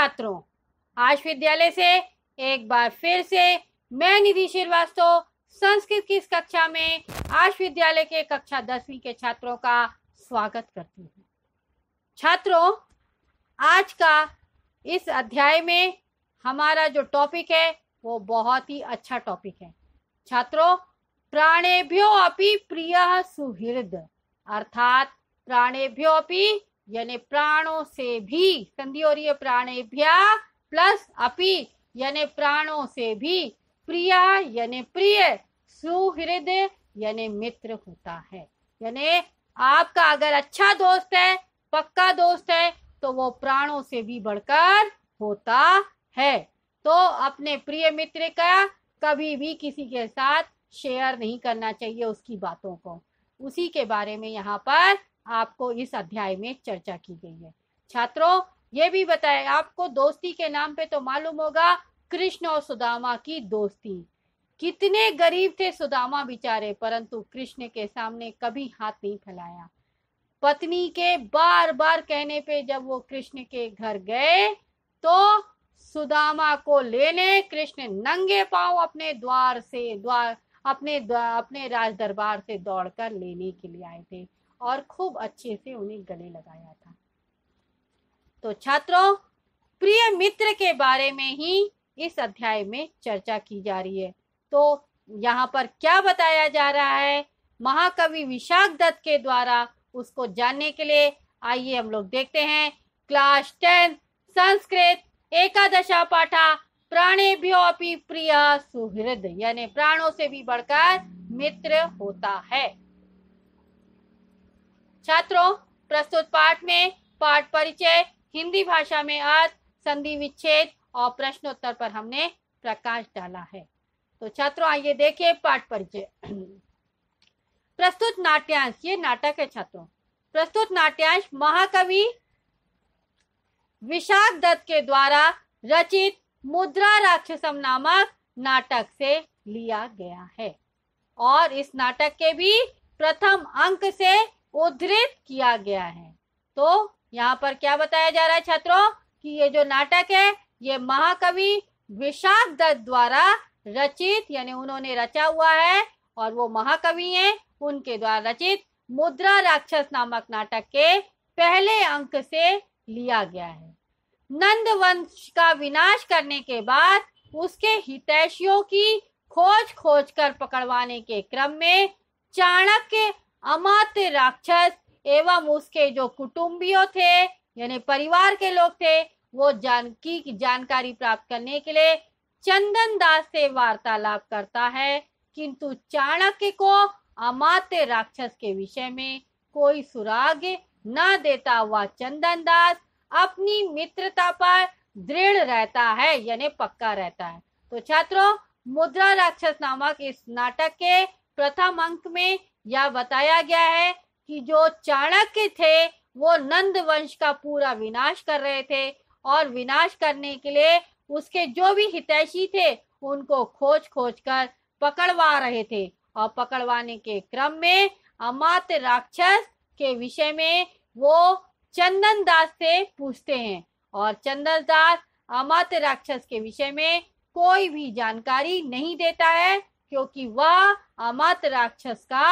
छात्रों आज विद्यालय से एक बार फिर से मैं निधि श्रीवास्तव संस्कृत की इस कक्षा में आज विद्यालय के कक्षा दसवीं के छात्रों का स्वागत करती हूँ छात्रों आज का इस अध्याय में हमारा जो टॉपिक है वो बहुत ही अच्छा टॉपिक है छात्रों प्राणेभ्यो अपि प्रिय सुहृद अर्थात प्राणेभ्यो अपि यानी प्राणों से भी संधि और ये प्राणे भ्या प्लस अपि यानी प्राणों से भी प्रिया यानी प्रिय सुहृदय यानी मित्र होता है यानी आपका अगर अच्छा दोस्त है पक्का दोस्त है तो वो प्राणों से भी बढ़कर होता है तो अपने प्रिय मित्र का कभी भी किसी के साथ शेयर नहीं करना चाहिए उसकी बातों को उसी के बारे में यहाँ पर आपको इस अध्याय में चर्चा की गई है छात्रों ये भी बताए आपको दोस्ती के नाम पे तो मालूम होगा कृष्ण और सुदामा की दोस्ती कितने गरीब थे सुदामा बिचारे परंतु कृष्ण के सामने कभी हाथ नहीं फैलाया पत्नी के बार बार कहने पे जब वो कृष्ण के घर गए तो सुदामा को लेने कृष्ण नंगे पांव अपने द्वार से द्वार अपने द्वार, अपने राज दरबार से दौड़कर लेने के लिए आए थे और खूब अच्छे से उन्हें गले लगाया था तो छात्रों प्रिय मित्र के बारे में ही इस अध्याय में चर्चा की जा रही है तो यहाँ पर क्या बताया जा रहा है महाकवि विशाख दत्त के द्वारा उसको जानने के लिए आइए हम लोग देखते हैं क्लास टेन संस्कृत एकादशा पाठा प्राणे भी प्रिय सुहृद यानी प्राणों से भी बढ़कर मित्र होता है छात्रों प्रस्तुत पाठ में पाठ परिचय हिंदी भाषा में आज संधि विच्छेद और प्रश्नोत्तर पर हमने प्रकाश डाला है तो छात्रों आइए देखिए पाठ परिचय प्रस्तुत नाट्यांश ये नाटक है छात्रों प्रस्तुत नाट्यांश महाकवि विशाख दत्त के द्वारा रचित मुद्रा राक्षसम नामक नाटक से लिया गया है और इस नाटक के भी प्रथम अंक से उद्धृत किया गया है तो यहाँ पर क्या बताया जा रहा है छात्रों कि ये जो नाटक है ये महाकवि विशाख दत्त द्वारा रचित यानी उन्होंने रचा हुआ है और वो महाकवि हैं उनके द्वारा रचित मुद्रा राक्षस नामक नाटक के पहले अंक से लिया गया है नंद वंश का विनाश करने के बाद उसके हितैषियों की खोज खोज कर पकड़वाने के क्रम में चाणक्य अमात्य राक्षस एवं उसके जो कुटुंबियों थे यानी परिवार के लोग थे वो जानकी की जानकारी प्राप्त करने के लिए चंदन दास से वार्तालाप करता है किंतु चाणक्य को अमात्य राक्षस के विषय में कोई सुराग न देता हुआ चंदन दास अपनी मित्रता पर दृढ़ रहता है यानी पक्का रहता है तो छात्रों मुद्रा राक्षस नामक इस नाटक के प्रथम अंक में या बताया गया है कि जो चाणक्य थे वो नंद वंश का पूरा विनाश कर रहे थे और विनाश करने के लिए उसके जो भी हितैषी थे उनको खोज खोज कर पकड़वा रहे थे और पकड़वाने के क्रम में अमात राक्षस के विषय में वो चंदन दास से पूछते हैं और चंदन दास अमात राक्षस के विषय में कोई भी जानकारी नहीं देता है क्योंकि वह अमत राक्षस का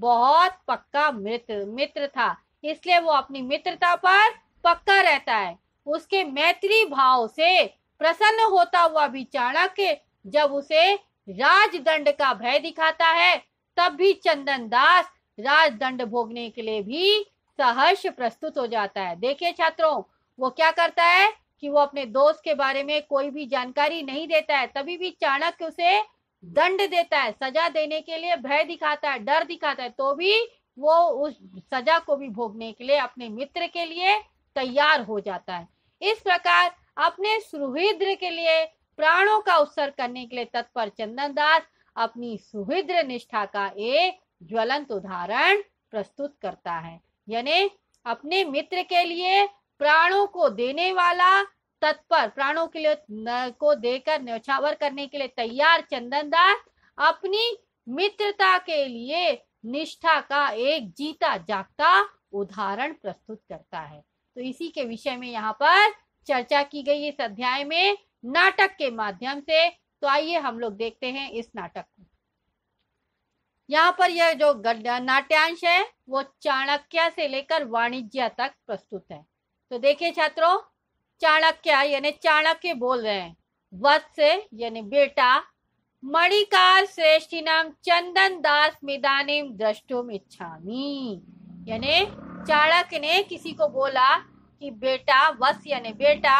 बहुत पक्का मित्र मित्र था इसलिए वो अपनी मित्रता पर पक्का रहता है उसके मैत्री भाव से प्रसन्न होता हुआ भी चाणक्य जब उसे राजदंड का भय दिखाता है तब भी चंदन दास राजदंड भोगने के लिए भी सहर्ष प्रस्तुत हो जाता है देखिए छात्रों वो क्या करता है कि वो अपने दोस्त के बारे में कोई भी जानकारी नहीं देता है तभी भी चाणक्य उसे दंड देता है सजा देने के लिए भय दिखाता है डर दिखाता है तो भी वो उस सजा को भी भोगने के लिए अपने मित्र के लिए तैयार हो जाता है इस प्रकार अपने सुहृद्र के लिए प्राणों का उत्सर्ग करने के लिए तत्पर चंदन दास अपनी सुहृद्र निष्ठा का एक ज्वलंत उदाहरण प्रस्तुत करता है यानी अपने मित्र के लिए प्राणों को देने वाला तत्पर प्राणों के लिए को देकर न्यौछावर करने के लिए तैयार चंदन दास अपनी मित्रता के लिए निष्ठा का एक जीता जागता उदाहरण प्रस्तुत करता है तो इसी के विषय में यहाँ पर चर्चा की गई इस अध्याय में नाटक के माध्यम से तो आइए हम लोग देखते हैं इस नाटक को यहाँ पर यह जो नाट्यांश है वो चाणक्य से लेकर वाणिज्य तक प्रस्तुत है तो देखिए छात्रों चाणक्य यानी चाणक्य बोल रहे हैं वत्स यानी बेटा मणिकार श्रेष्ठी नाम चंदन दास मिदानी दृष्टुम इच्छामी यानी चाणक्य ने किसी को बोला कि बेटा वत्स यानी बेटा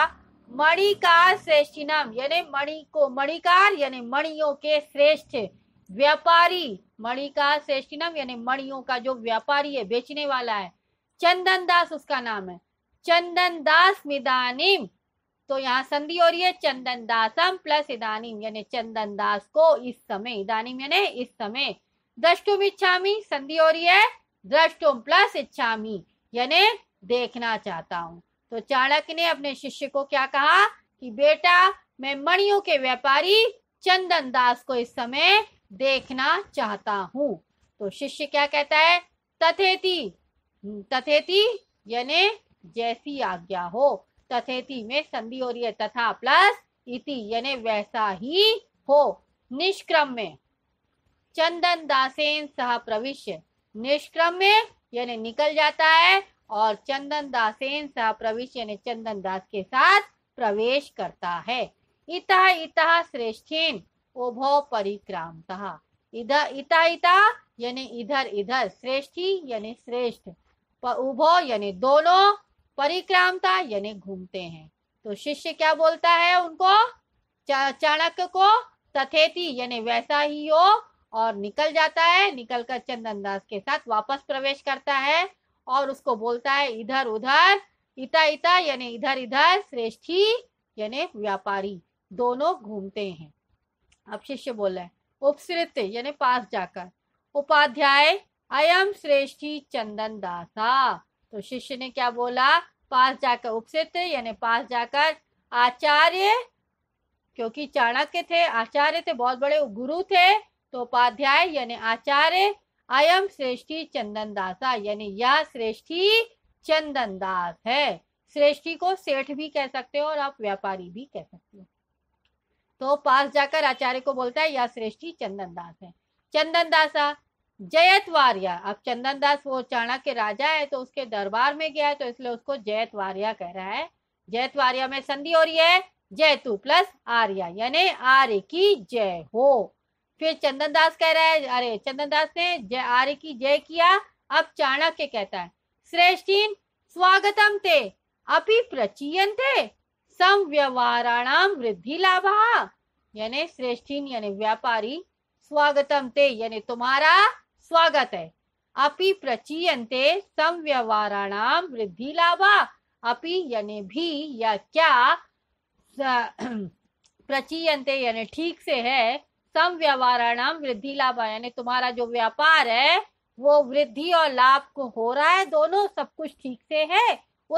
मणिकार श्रेष्ठी नाम यानी मणि को मणिकार यानी मणियों के श्रेष्ठ व्यापारी मणिकार श्रेष्ठी नाम यानी मणियों का जो व्यापारी है बेचने वाला है चंदन दास उसका नाम है चंदन दास मिदानिम तो यहाँ संधि हो रही है चंदन दासम प्लस इदानिम यानी चंदन दास को इस समय इदानिम यानी इस समय द्रष्टुम इच्छामी संधि हो रही है द्रष्टुम प्लस इच्छामी यानी देखना चाहता हूँ तो चाणक्य ने अपने शिष्य को क्या कहा कि बेटा मैं मणियों के व्यापारी चंदन दास को इस समय देखना चाहता हूँ तो शिष्य क्या कहता है तथेति तथेति यानी जैसी आज्ञा हो तथेति में संधि हो रही है तथा प्लस इति यानी वैसा ही हो निष्क्रम में चंदन दासेन सह प्रविश्य निष्क्रम में यानी निकल जाता है और चंदन दासेन सह प्रवेश यानी चंदन दास के साथ प्रवेश करता है इतः इतः श्रेष्ठेन उभो परिक्रांत इधर इता इता यानी इधर इधर श्रेष्ठी यानी श्रेष्ठ उभो यानी दोनों परिक्रामता यानी घूमते हैं तो शिष्य क्या बोलता है उनको चाणक्य को तथेती यानी वैसा ही हो और निकल जाता है निकल कर चंदन दास के साथ वापस प्रवेश करता है और उसको बोलता है इधर उधर इता इता यानी इधर इधर श्रेष्ठी यानी व्यापारी दोनों घूमते हैं अब शिष्य बोले उपसृत यानी पास जाकर उपाध्याय अयम श्रेष्ठी चंदन दासा तो शिष्य ने क्या बोला पास जाकर उपस्थित यानी पास जाकर आचार्य क्योंकि चाणक्य थे आचार्य थे बहुत बड़े गुरु थे तो उपाध्याय यानी आचार्य अयम श्रेष्ठी चंदन दासा यानी यह श्रेष्ठी चंदन दास है श्रेष्ठी को सेठ भी कह सकते हो और आप व्यापारी भी कह सकते हो तो पास जाकर आचार्य को बोलता है यह श्रेष्ठी चंदन दास है चंदन दासा जयतवारिया अब चंदन दास वो चाणक्य राजा है तो उसके दरबार में गया है तो इसलिए उसको जयतवारिया कह रहा है जयतवारिया में संधि हो रही है जयतु प्लस आर्या यानी आर्य की जय हो फिर चंदन दास कह रहा है अरे चंदन दास ने जय आर्य की जय किया अब चाणक्य कहता है श्रेष्ठीन स्वागतम ते थे सम व्यवहाराणाम वृद्धि लाभा यानी श्रेष्ठीन यानी व्यापारी स्वागतम थे यानी तुम्हारा स्वागत है अपि प्रचीयते संव्यवहाराणाम वृद्धि लाभा अपि यानी भी या क्या प्रचीयते यानी ठीक से है संव्यवहाराणाम वृद्धि लाभा यानी तुम्हारा जो व्यापार है वो वृद्धि और लाभ को हो रहा है दोनों सब कुछ ठीक से है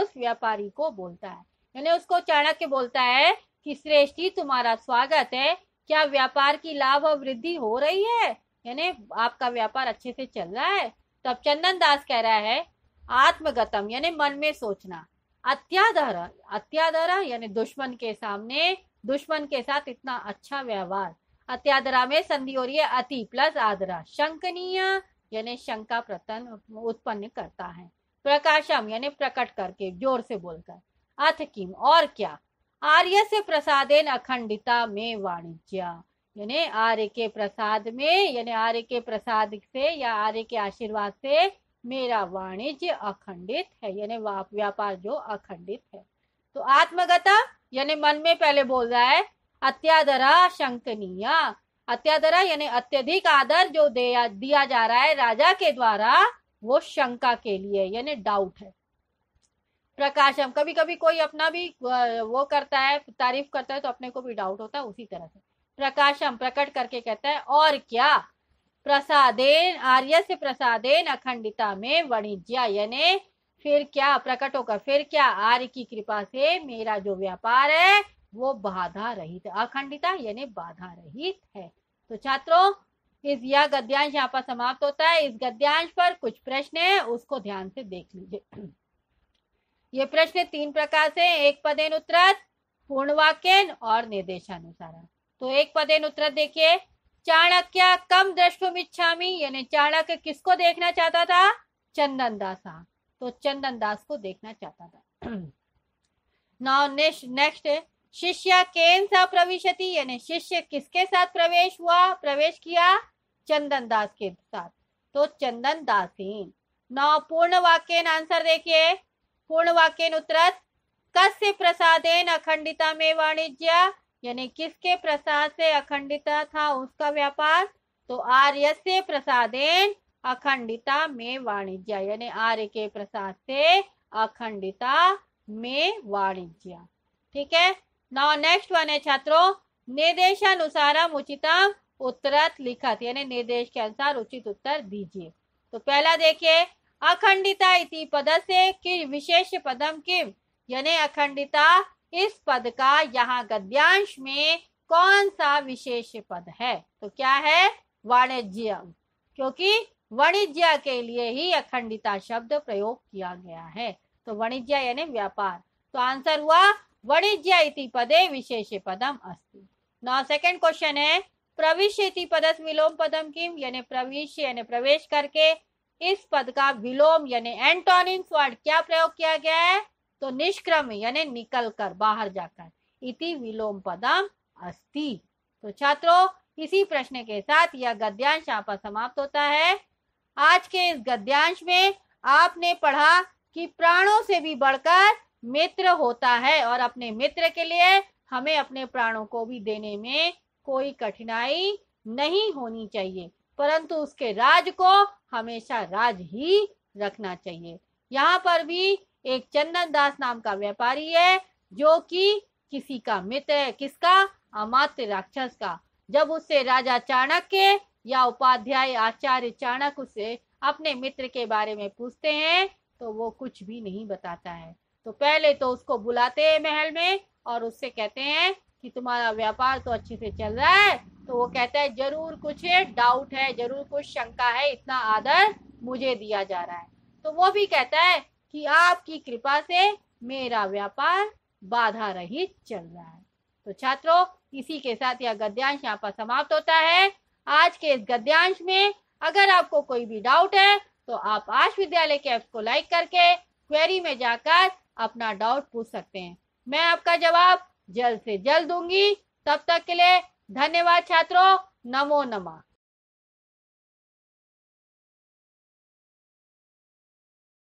उस व्यापारी को बोलता है यानी उसको चाणक्य बोलता है कि श्रेष्ठी तुम्हारा स्वागत है क्या व्यापार की लाभ और वृद्धि हो रही है यानी आपका व्यापार अच्छे से चल रहा है तब तो चंदन दास कह रहा है आत्मगतम यानी मन में सोचना अत्याधर अत्याधर यानी दुश्मन के सामने दुश्मन के साथ इतना अच्छा व्यवहार अत्याधरा में संधि हो रही है अति प्लस आदरा शंकनीय यानी शंका प्रतन उत्पन्न करता है प्रकाशम यानी प्रकट करके जोर से बोलकर अथ किम और क्या आर्य से प्रसादेन अखंडिता में वाणिज्य यानी आर्य के प्रसाद में यानी आर्य के प्रसाद से या आर्य के आशीर्वाद से मेरा वाणिज्य अखंडित है यानी व्यापार जो अखंडित है तो आत्मगता यानी मन में पहले बोल रहा है अत्यादरा शंकनीय अत्यादरा यानी अत्यधिक आदर जो दिया दिया जा रहा है राजा के द्वारा वो शंका के लिए यानी डाउट है प्रकाशम कभी कभी कोई अपना भी वो करता है तारीफ करता है तो अपने को भी डाउट होता है उसी तरह से प्रकाशम प्रकट करके कहता है और क्या प्रसादेन आर्य से प्रसादेन अखंडिता में वणिज्या यानी फिर क्या प्रकट होकर फिर क्या आर्य की कृपा से मेरा जो व्यापार है वो बाधा रहित अखंडिता यानी बाधा रहित है तो छात्रों इस यह गद्यांश यहाँ पर समाप्त होता है इस गद्यांश पर कुछ प्रश्न है उसको ध्यान से देख लीजिए ये प्रश्न तीन प्रकार से एक पदेन उत्तर पूर्ण वाक्य और निर्देशानुसार तो एक पदेन उत्तर देखिए चाणक्य कम दृष्टुम इच्छामी यानी चाणक्य किसको देखना चाहता था चंदन दास तो चंदन दास को देखना चाहता था नाउ नेक्स्ट शिष्य केन सा प्रविशति यानी शिष्य किसके साथ प्रवेश हुआ प्रवेश किया चंदन दास के साथ तो चंदन दास नौ पूर्ण वाक्य आंसर देखिए पूर्ण वाक्य उत्तर कस्य प्रसादेन अखंडिता में वाणिज्य यानी किसके प्रसाद से अखंडिता था उसका व्यापार तो आर्य से प्रसादेन अखंडिता में वाणिज्य यानी आर्य के प्रसाद से अखंडिता में वाणिज्य ठीक है नौ नेक्स्ट वन है छात्रों निर्देशानुसार उचितम उत्तरत लिखत यानी निर्देश के अनुसार उचित उत्तर दीजिए तो पहला देखिए अखंडिता इति पद से कि विशेष पदम किम यानी अखंडिता इस पद का यहाँ गद्यांश में कौन सा विशेष पद है तो क्या है वाणिज्य क्योंकि वाणिज्य के लिए ही अखंडिता शब्द प्रयोग किया गया है तो वाणिज्य यानी व्यापार तो आंसर हुआ वाणिज्य इति पदे विशेष पदम अस्ति नौ सेकंड क्वेश्चन है प्रविश्य इति पदस विलोम पदम किम यानी प्रविश यानी प्रवेश करके इस पद का विलोम यानी एंटोनिम वर्ड क्या प्रयोग किया गया है तो निष्क्रम यानी निकल कर बाहर जाकर इति विलोम पदम अस्ति तो छात्रों इसी प्रश्न के साथ यह गद्यांश आपका समाप्त होता है आज के इस गद्यांश में आपने पढ़ा कि प्राणों से भी बढ़कर मित्र होता है और अपने मित्र के लिए हमें अपने प्राणों को भी देने में कोई कठिनाई नहीं होनी चाहिए परंतु उसके राज को हमेशा राज ही रखना चाहिए यहाँ पर भी एक चंदन दास नाम का व्यापारी है जो कि किसी का मित्र है किसका अमात्य राक्षस का जब उससे राजा चाणक्य या उपाध्याय आचार्य चाणक्य उसे अपने मित्र के बारे में पूछते हैं तो वो कुछ भी नहीं बताता है तो पहले तो उसको बुलाते हैं महल में और उससे कहते हैं कि तुम्हारा व्यापार तो अच्छे से चल रहा है तो वो कहता है जरूर कुछ डाउट है जरूर कुछ शंका है इतना आदर मुझे दिया जा रहा है तो वो भी कहता है कि आपकी कृपा से मेरा व्यापार बाधा रहित चल रहा है तो छात्रों इसी के साथ यह गद्यांश यहाँ पर समाप्त होता है आज के इस गद्यांश में अगर आपको कोई भी डाउट है तो आप आज विद्यालय के ऐप को लाइक करके क्वेरी में जाकर अपना डाउट पूछ सकते हैं मैं आपका जवाब जल्द से जल्द दूंगी तब तक के लिए धन्यवाद छात्रों नमो नमः